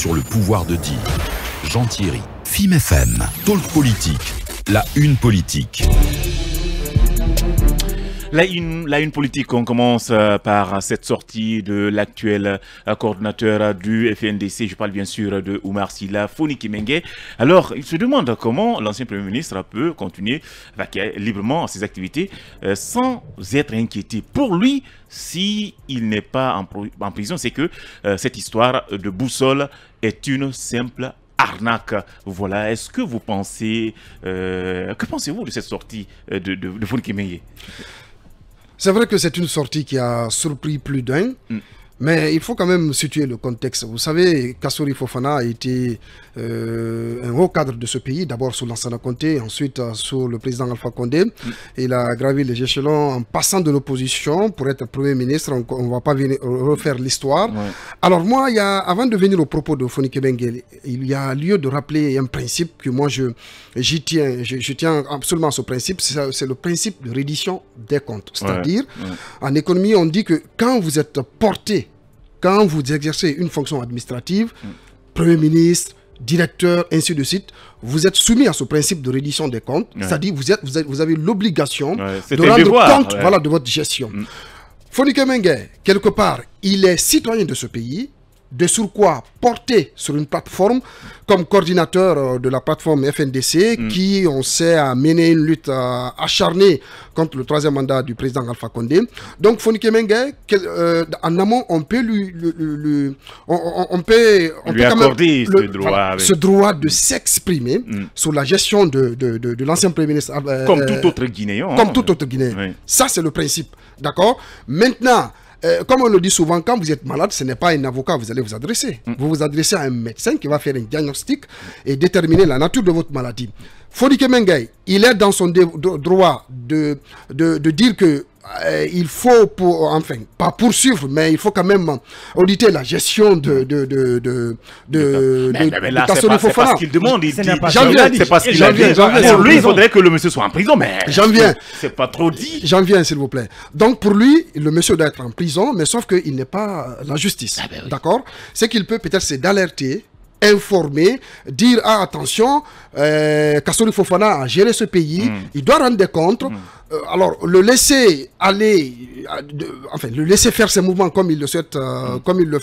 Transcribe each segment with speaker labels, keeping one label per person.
Speaker 1: sur le pouvoir de dire. Jean Thierry, FIM FM, Talk Politique, la
Speaker 2: une politique.
Speaker 1: La une, une, politique, on commence euh, par cette sortie de l'actuel euh, coordinateur du FNDC, je parle bien sûr de Oumar Silla Foni Kimengue. Alors, il se demande comment l'ancien Premier ministre peut continuer librement ses activités euh, sans être inquiété. Pour lui, s'il n'est pas en, prison, c'est que cette histoire de boussole est une simple arnaque. Voilà, est-ce que vous pensez... Euh, que pensez-vous de cette sortie euh, de, de, de
Speaker 3: C'est vrai que c'est une sortie qui a surpris plus d'un. Mm. Mais il faut quand même situer le contexte. Vous savez, Kassouri Fofana a été euh, un haut cadre de ce pays, d'abord sous l'ancien Conté, ensuite euh, sous le président Alpha Condé. Mm. Il a gravi les échelons en passant de l'opposition pour être Premier ministre. On ne va pas venir euh, refaire l'histoire. Alors moi, il avant de venir au propos de Fonike Bengue, il y a lieu de rappeler un principe que moi, j'y tiens. Je, tiens absolument à ce principe. C'est le principe de reddition des comptes. C'est-à-dire, en économie, on dit que quand vous êtes porté quand vous exercez une fonction administrative, Premier ministre, directeur, ainsi de suite, vous êtes soumis à ce principe de reddition des comptes, c'est-à-dire vous, vous, avez l'obligation de rendre compte voilà, de votre gestion. Mm. quelque part, il est citoyen de ce pays, de quoi porté sur une plateforme comme coordinateur euh, de la plateforme FNDC mm. qui, on sait, a mené une lutte euh, acharnée contre le troisième mandat du président Alpha Condé. Donc Fonike Menge, euh, en amont, on peut lui, lui, lui on, on, peut, on peut accorder ce, droit, ce, droit, de s'exprimer mm. sur la gestion de, de, l'ancien Premier ministre. comme hein. tout autre
Speaker 1: Guinéen. Comme tout
Speaker 3: autre Guinéen. Ça, c'est le principe. D'accord Maintenant, euh, comme on le dit souvent, quand vous êtes malade, ce n'est pas un avocat que vous allez vous adresser. Mm. Vous vous adressez à un médecin qui va faire un diagnostic et déterminer la nature de votre maladie. Fodike Mengay, il est dans son droit de, de dire que euh, il faut, pour, enfin, pas poursuivre, mais il faut quand même auditer la gestion de, de, de, de, de, Fofana. C'est pas ce qu'il demande, il dit. C'est pas qu'il Pour lui, il faudrait que le monsieur soit en prison, mais... J'en viens. C'est pas trop dit. J'en viens, s'il vous plaît. Donc, pour lui, le monsieur doit être en prison, mais sauf qu'il n'est pas euh, la justice. Ah, ben D'accord Ce qu'il peut peut-être, c'est d'alerter informer, dire ah, attention, euh, Fofana a géré ce pays, hmm. il doit rendre des comptes, hmm. Euh, alors, le laisser aller, euh, enfin, le laisser faire ses mouvements comme il le souhaite, euh, mm. comme il le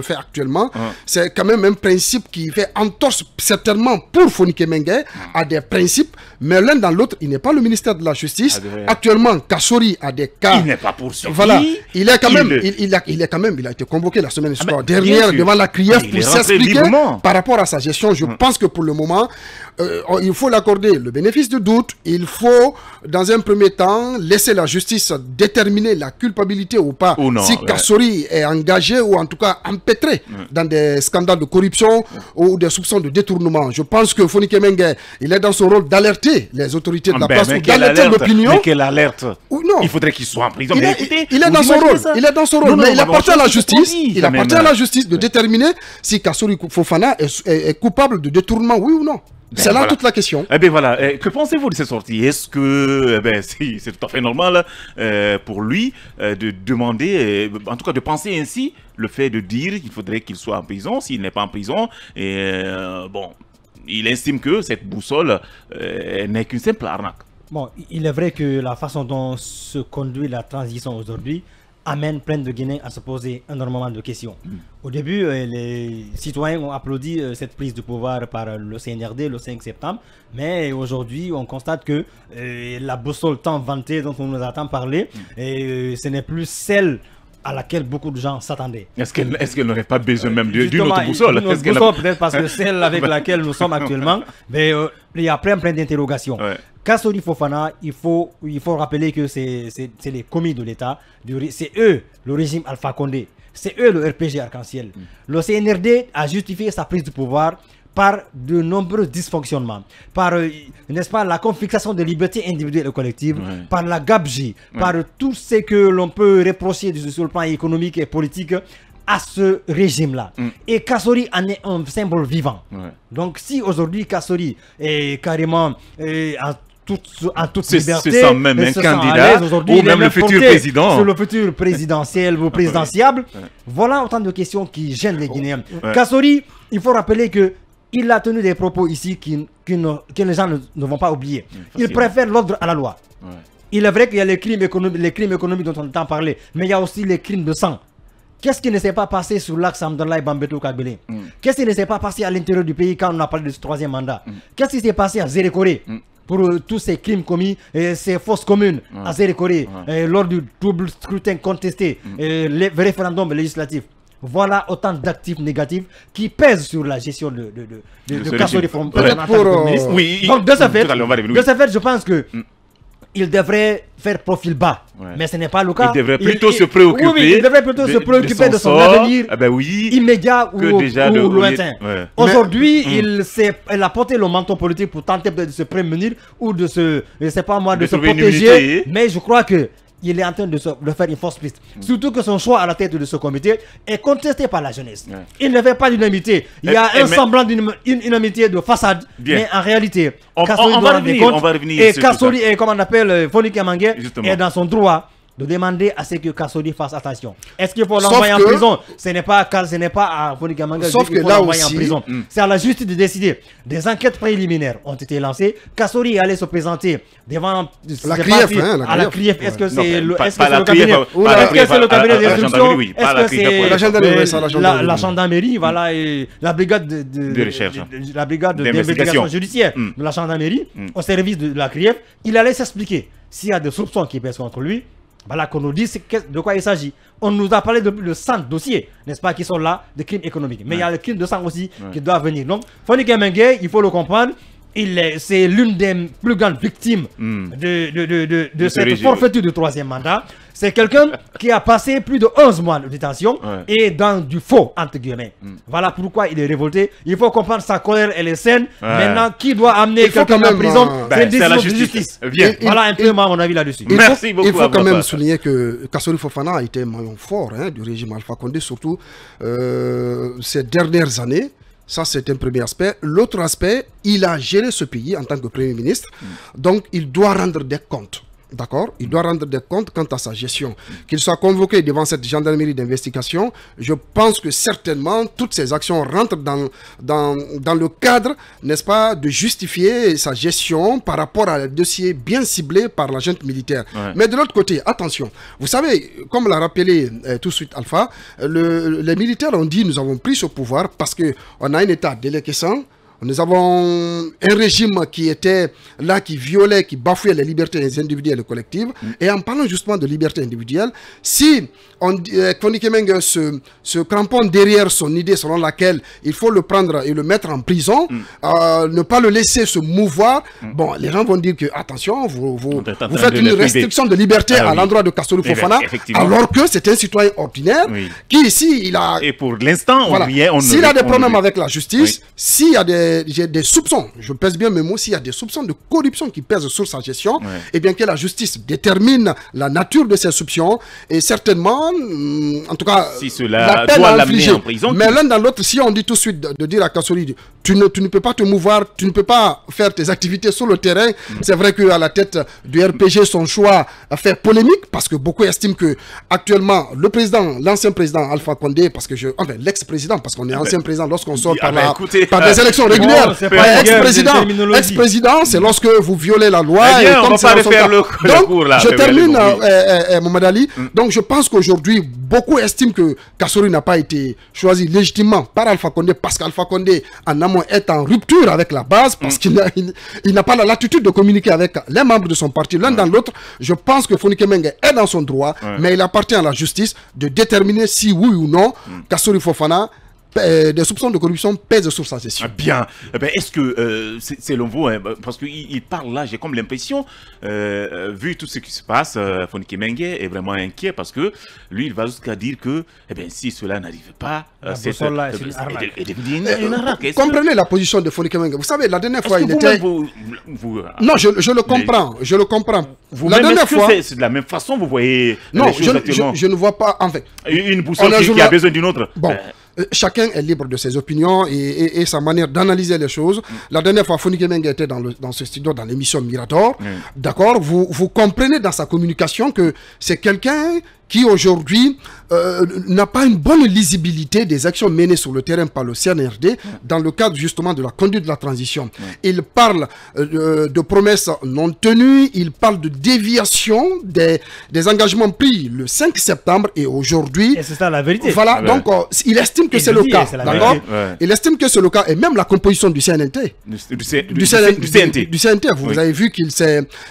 Speaker 3: fait, actuellement, c'est quand même un principe qui fait entorse certainement pour Fonike Mengue mm. à des principes, mais l'un dans l'autre, il n'est pas le ministère de la Justice. Ah, actuellement, Kassori a des cas. Il n'est pas poursuivi. Voilà. Il est quand même, il, a, il est quand même, il a été convoqué la semaine ah, dernière devant la ah, CRIEF pour s'expliquer par rapport à sa gestion. Je mm. pense que pour le moment, il faut l'accorder le bénéfice du doute. Il faut, dans un premier temps, laisser la justice déterminer la culpabilité ou pas si Kassori est engagé ou en tout cas empêtré dans des scandales de corruption ou des soupçons de détournement. Je pense que Fonike Mengue, il est dans son rôle d'alerter les autorités de la ah, ben, place d'alerter l'opinion. quelle Il faudrait qu'il soit en prison. Il, est, dans son rôle. Il est dans son rôle. mais il appartient à la justice. à la justice de déterminer si Kassori Fofana est coupable de détournement, oui ou non. Eh, c'est là toute la question.
Speaker 1: Eh bien voilà, eh, que pensez-vous de cette sortie Est-ce que eh ben, c'est tout à fait normal euh, pour lui euh, de demander, euh, en tout cas de penser ainsi, le fait de dire qu'il faudrait qu'il soit en prison, s'il n'est pas en prison, et bon, il estime que cette boussole n'est qu'une simple arnaque.
Speaker 2: Bon, il est vrai que la façon dont se conduit la transition aujourd'hui, amène plein de Guinéens à se poser un énormément de questions. Mm. Au début, euh, les citoyens ont applaudi euh, cette prise de pouvoir par euh, le CNRD le 5 septembre, mais aujourd'hui, on constate que la boussole tant vantée dont on nous a tant parlé, mm. et, ce n'est plus celle à laquelle beaucoup de gens s'attendaient. Est-ce qu'elle n'aurait
Speaker 1: pas besoin même d'une autre boussole Une boussole, peut-être parce que
Speaker 2: celle avec bah. laquelle nous sommes actuellement, mais, il y a plein, plein d'interrogations. Kassori Fofana, il faut, il faut rappeler que c'est les commis de l'État, c'est eux le régime Alpha Condé, c'est eux le RPG arc-en-ciel. Mm. Le CNRD a justifié sa prise de pouvoir par de nombreux dysfonctionnements, par, euh, n'est-ce pas, la confiscation des libertés individuelles et collectives, par la gabegie, par tout ce que l'on peut reprocher sur le plan économique et politique à ce régime-là. Mm. Et Kassori en est un symbole vivant. Donc si aujourd'hui Kassori est carrément euh, toute, à toute liberté. C'est ça même un candidat ou même le futur président. Hein. Sur le futur présidentiel ou ah, présidentiable. Voilà autant de questions qui gênent les Guinéens. Kassori, il faut rappeler que il a tenu des propos ici qui, que les gens ne, vont pas oublier. Il préfère l'ordre à la loi. Il est vrai qu'il y a les crimes, économiques, dont on entend parler, mais il y a aussi les crimes de sang. Qu'est-ce qui ne s'est pas passé sur l'axe Amdallah et Bambeto Kabele mm. Qu'est-ce qui ne s'est pas passé à l'intérieur du pays quand on a parlé de ce troisième mandat mm. Qu'est-ce qui s'est passé à Zérekoré mm pour euh, tous ces crimes commis, et ces fausses communes à lors du double scrutin contesté, mm. et les référendums législatifs. Voilà autant d'actifs négatifs qui pèsent sur la gestion de, de, de, de, de euh, euh, Donc de ce fait, je pense que mm il devrait faire profil bas. Mais ce n'est pas le cas. Il devrait plutôt se préoccuper. de, son, avenir ah ben immédiat ou, lointain. Aujourd'hui, hum. il, il, a porté le manteau politique pour tenter de se prémunir ou de se, pas moi, de se protéger. Mais je crois que il est en train de, se, faire une force piste. Surtout que son choix à la tête de ce comité est contesté par la jeunesse. Il ne fait pas d'unanimité. Il y a un semblant d'unanimité de façade, mais en réalité, on, Et Kassouli, et comme on appelle, Fonik euh, est dans son droit de demander à ce que Kassori fasse attention. Est-ce qu'il faut l'envoyer en prison Ce n'est pas, ce n'est pas à ah, Vonigamanga qu'il faut l'envoyer en prison. Hmm. C'est à la justice de décider. Des enquêtes préliminaires ont été lancées. Kassori allait se présenter devant la hein, CRIEF. Est-ce que c'est le, cabinet la gendarmerie Voilà, la brigade de recherche. Hein. La brigade d'investigation judiciaire hmm. de la gendarmerie hmm. au service de la CRIEF. Il allait s'expliquer. S'il y a des soupçons qui pèsent contre lui, voilà bah qu'on nous dise de quoi il s'agit. On nous a parlé de, le 100 dossiers, n'est-ce pas, qui sont là, de crimes économiques. Mais il y a le crime de sang aussi qui doit venir. Donc, Fonny Kemengue, il faut le comprendre, c'est l'une des plus grandes victimes hmm. de, cette forfaiture du troisième mandat. C'est quelqu'un qui a passé plus de 11 mois de détention et dans du faux, entre guillemets. Hmm. Voilà pourquoi il est révolté. Il faut comprendre sa colère, et les saine. Maintenant, qui doit amener quelqu'un en prison euh, C'est ben, la justice. Euh, voilà un peu mon avis là-dessus. Merci beaucoup. Il faut quand même
Speaker 3: souligner que Kassouli Fofana a été un maillon fort hein, du régime Alpha Condé, surtout euh, ces dernières années. Ça, c'est un premier aspect. L'autre aspect, il a géré ce pays en tant que Premier ministre, mm. donc il doit rendre des comptes. D'accord Il doit rendre des comptes quant à sa gestion. Qu'il soit convoqué devant cette gendarmerie d'investigation, je pense que certainement toutes ces actions rentrent dans, dans, le cadre, n'est-ce pas, de justifier sa gestion par rapport à un dossier bien ciblé par l'agent militaire. Mais de l'autre côté, attention, vous savez, comme l'a rappelé euh, tout de suite Alpha, les militaires ont dit nous avons pris ce pouvoir parce qu'on a un État déléquescent, nous avons un régime qui était là, qui violait, qui bafouait les libertés individuelles et collectives. Mm. Et en parlant justement de liberté individuelle, si on, euh, se, se, cramponne derrière son idée selon laquelle il faut le prendre et le mettre en prison, mm. euh, ne pas le laisser se mouvoir, mm. bon, les gens vont dire que, attention, vous, vous, faites une restriction de liberté ah à l'endroit de Kassouli eh Fofana, alors que c'est un citoyen ordinaire qui, ici, il a... Et pour l'instant, on voilà, S'il a des problèmes avec la justice, s'il y a des j'ai des soupçons, je pèse bien mes mots, s'il y a des soupçons de corruption qui pèsent sur sa gestion, et eh bien que la justice détermine la nature de ces soupçons, et certainement, hum, en tout cas, si cela la en prison. Mais l'un dans l'autre, si on dit tout de suite de, dire à Kassouli, tu ne, tu peux pas te mouvoir, tu ne peux pas faire tes activités sur le terrain, mm. c'est vrai qu'à la tête du RPG, son choix fait polémique, parce que beaucoup estiment que actuellement, le président, l'ancien président Alpha Condé, parce que je, enfin, l'ex-président, parce qu'on est ah ben, ancien président lorsqu'on sort ah ben, par, des euh, élections Ex-président, ex-président, c'est lorsque vous violez la loi. Eh on pas refaire le, Donc, je termine, euh, euh, euh, Mohamed Ali. Mm. Donc, je pense qu'aujourd'hui, beaucoup estiment que Kassori n'a pas été choisi légitimement par Alpha Condé parce qu'Alpha Condé, en amont, est en rupture avec la base parce mm. qu'il n'a pas la latitude de communiquer avec les membres de son parti l'un dans l'autre. Je pense que Fonike est dans son droit, mais il appartient à la justice de déterminer si oui ou non mm. Kassori Fofana euh, des soupçons de corruption pèsent sur sa session.
Speaker 1: Ah, bien. Eh ben, est-ce que euh, c'est selon hein, vous, parce qu'il il parle là, j'ai comme l'impression, euh, vu tout ce qui se passe, euh, Fonike est vraiment inquiet parce que lui, il va jusqu'à dire que eh bien, si cela n'arrive pas, c'est une, arnaque. Comprenez
Speaker 3: la position de Fonike Menge. Vous savez, la dernière fois, il était...
Speaker 1: Non, je, le comprends.
Speaker 3: Je le comprends. Vous la dernière fois... C'est de
Speaker 1: la même façon, vous voyez... Non, je, je, je, ne vois
Speaker 3: pas... En fait... Une boussole qui, qui a besoin d'une autre. Bon. Euh, chacun est libre de ses opinions et, sa manière d'analyser les choses. La dernière fois, Founi Menga était dans, ce studio, dans l'émission Mirator. D'accord vous, vous comprenez dans sa communication que c'est quelqu'un qui aujourd'hui euh, n'a pas une bonne lisibilité des actions menées sur le terrain par le CNRD dans le cadre justement de la conduite de la transition. Il parle euh, de promesses non tenues, il parle de déviation des, des engagements pris le 5 septembre et aujourd'hui. Et c'est ça la vérité. Voilà, donc euh, il estime que c'est le cas. Il estime que c'est le cas et même la composition du cNnt
Speaker 1: Du, du, du, du
Speaker 3: CNT. Vous, avez vu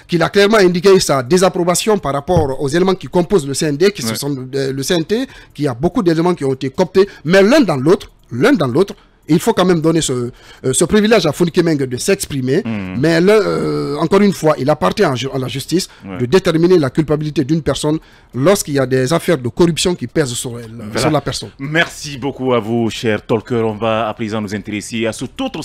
Speaker 3: qu'il a clairement indiqué sa désapprobation par rapport aux éléments qui composent le CND qui sont, euh, le CNT, qui a beaucoup d'éléments qui ont été cooptés, mais l'un dans l'autre, l'un dans l'autre, il faut quand même donner ce, euh, ce privilège à Meng de s'exprimer, hmm. mais le, euh, encore une fois, il appartient à, la justice de déterminer la culpabilité d'une personne lorsqu'il y a des affaires de corruption qui pèsent sur, elle, sur la personne.
Speaker 1: Merci beaucoup à vous, cher Tolker. On va à présent nous intéresser à ce tout autre